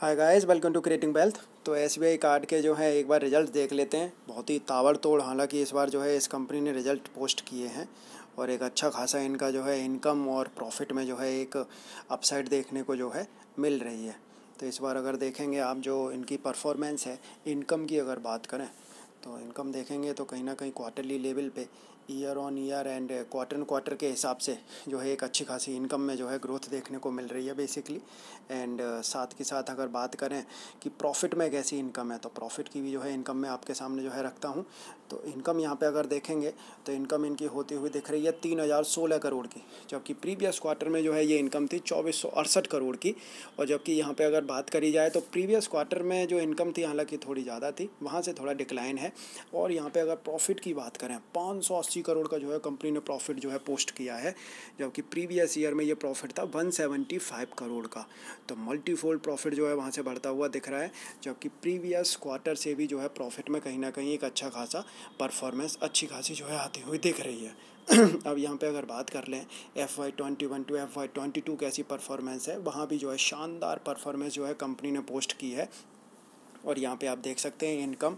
hi guys welcome to creating wealth तो S card के जो है एक बार रिजल्ट देख लेते हैं बहुत ही ताबड़तोड़ हालांकि इस बार जो है इस कंपनी ने रिजल्ट पोस्ट किए हैं और एक अच्छा खासा इनका जो है इनकम और प्रॉफिट में जो है एक अपसाइड देखने को जो है मिल रही है तो इस बार अगर देखेंगे आप जो इनकी परफॉर्मेंस है इनकम की अगर बात करें तो इनकम देखेंगे तो कहीं ना कहीं क्वार्टरली लेवल पे year on year and quarter quarter के हिसाब से जो है एक अच्छी खासी इनकम में जो है ग्रोथ देखने को मिल रही है बेसिकली एंड uh, साथ के साथ अगर बात करें कि प्रॉफिट में कैसी इनकम है तो प्रॉफिट की भी जो है इनकम मैं आपके सामने जो है रखता हूँ तो इनकम यहाँ पे अगर देखेंगे तो इनकम इनकी होती हुई दिख रही है तीन हज़ार सोलह करोड़ की जबकि प्रीवियस क्वार्टर में जो है ये इनकम थी चौबीस सौ अड़सठ करोड़ की और जबकि यहाँ पर अगर बात करी जाए तो प्रीवियस क्वार्टर में जो इनकम थी हालांकि थोड़ी ज़्यादा थी वहाँ से थोड़ा डिक्लाइन है और यहाँ पे अगर प्रॉफिट की बात करें पाँच सौ अस्सी करोड़ का जो है कंपनी ने प्रॉफिट जो है पोस्ट किया है जबकि प्रीवियस ईयर में ये प्रॉफिट था वन सेवेंटी फाइव करोड़ का तो मल्टीफोल्ड प्रॉफिट जो है वहाँ से बढ़ता हुआ दिख रहा है जबकि प्रीवियस क्वार्टर से भी जो है प्रॉफिट में कहीं ना कहीं एक अच्छा खासा परफॉर्मेंस अच्छी खासी जो है आती हुई दिख रही है अब यहाँ पे अगर बात कर लें F Y twenty one to F Y twenty two कैसी परफॉर्मेंस है वहाँ भी जो है शानदार परफॉर्मेंस जो है कंपनी ने पोस्ट की है और यहाँ पे आप देख सकते हैं इनकम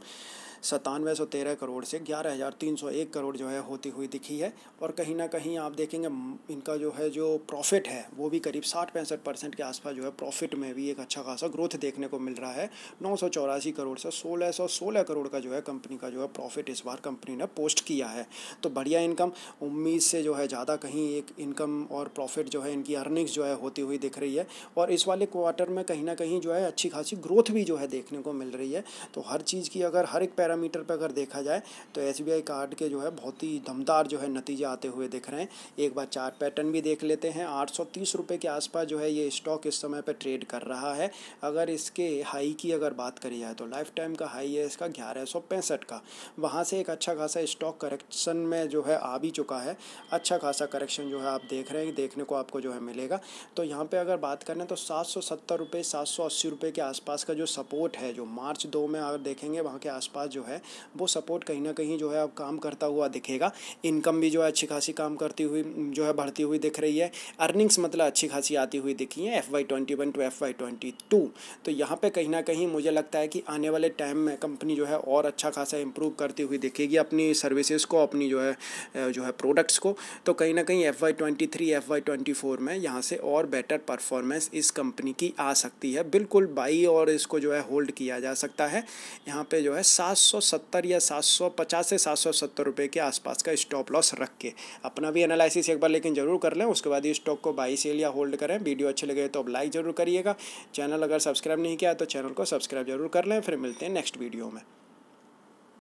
सतानवे सौ तेरह करोड़ से ग्यारह हज़ार तीन सौ एक करोड़ जो है होती हुई दिखी है और कहीं ना कहीं आप देखेंगे इनका जो है जो प्रॉफिट है वो भी करीब साठ पैंसठ परसेंट के आसपास जो है प्रॉफिट में भी एक अच्छा खासा ग्रोथ देखने को मिल रहा है नौ सौ चौरासी करोड़ से सोलह सौ सोलह करोड़ का जो है कंपनी का जो है प्रॉफिट इस बार कंपनी ने पोस्ट किया है तो बढ़िया इनकम उम्मीद से जो है ज़्यादा कहीं एक इनकम और प्रॉफिट जो है इनकी अर्निंग्स जो है होती हुई दिख रही है और इस वाले क्वार्टर में कहीं ना कहीं जो है अच्छी खासी ग्रोथ भी जो है देखने को मिल रही है तो हर चीज़ की अगर हर एक पैर पैरामीटर पर अगर देखा जाए तो एस कार्ड के जो है बहुत ही दमदार जो है नतीजे आते हुए दिख रहे हैं एक बार चार पैटर्न भी देख लेते हैं आठ सौ के आसपास जो है ये स्टॉक इस समय पर ट्रेड कर रहा है अगर इसके हाई की अगर बात करी जाए तो लाइफ टाइम का हाई है इसका ग्यारह सौ पैंसठ का वहाँ से एक अच्छा खासा स्टॉक करेक्शन में जो है आ भी चुका है अच्छा खासा करेक्शन जो है आप देख रहे हैं देखने को आपको जो है मिलेगा तो यहाँ पे अगर बात करें तो सात सौ सत्तर रुपये सात सौ अस्सी रुपये के आसपास का जो सपोर्ट है जो मार्च दो में अगर देखेंगे वहाँ के आसपास जो है वो सपोर्ट कहीं ना कहीं जो है अब काम करता हुआ दिखेगा इनकम भी जो है अच्छी खासी काम करती हुई जो है बढ़ती हुई दिख रही है अर्निंग्स मतलब अच्छी खासी आती हुई दिखी है F Y twenty one to F Y twenty two तो यहाँ पे कहीं ना कहीं मुझे लगता है कि आने वाले टाइम में कंपनी जो है और अच्छा खासा इंप्रूव करती हुई दिखेगी अपनी सर्विसेज को अपनी जो है जो है प्रोडक्ट्स को तो कहीं ना कहीं F Y twenty three F Y twenty four में यहाँ से और बेटर परफॉर्मेंस इस कंपनी की आ सकती है बिल्कुल बाई और इसको जो है होल्ड किया जा सकता है यहाँ पे जो है सात 770 या 750 से 770 रुपए के आसपास का स्टॉप लॉस रख के अपना भी एनालिसिस एक बार लेकिन ज़रूर कर लें उसके बाद ही स्टॉक को बाई सेल या होल्ड करें वीडियो अच्छे लगे तो अब लाइक ज़रूर करिएगा चैनल अगर सब्सक्राइब नहीं किया तो चैनल को सब्सक्राइब जरूर कर लें फिर मिलते हैं नेक्स्ट वीडियो में